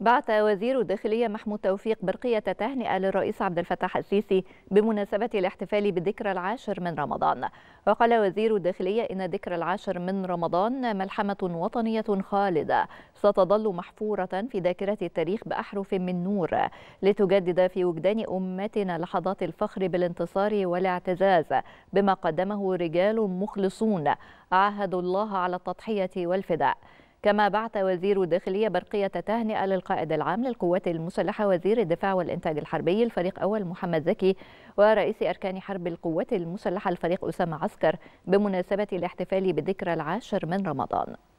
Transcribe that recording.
بعث وزير الداخلية محمود توفيق برقية تهنئة للرئيس عبد الفتاح السيسي بمناسبة الاحتفال بالذكرى العاشر من رمضان وقال وزير الداخلية إن ذكرى العاشر من رمضان ملحمة وطنية خالدة ستظل محفورة في ذاكرة التاريخ بأحرف من نور لتجدد في وجدان أمتنا لحظات الفخر بالانتصار والاعتزاز بما قدمه رجال مخلصون عاهدوا الله على التضحية والفداء كما بعث وزير الداخلية برقية تهنئة للقائد العام للقوات المسلحة وزير الدفاع والإنتاج الحربي الفريق أول محمد زكي ورئيس أركان حرب القوات المسلحة الفريق أسامة عسكر بمناسبة الاحتفال بالذكرى العاشر من رمضان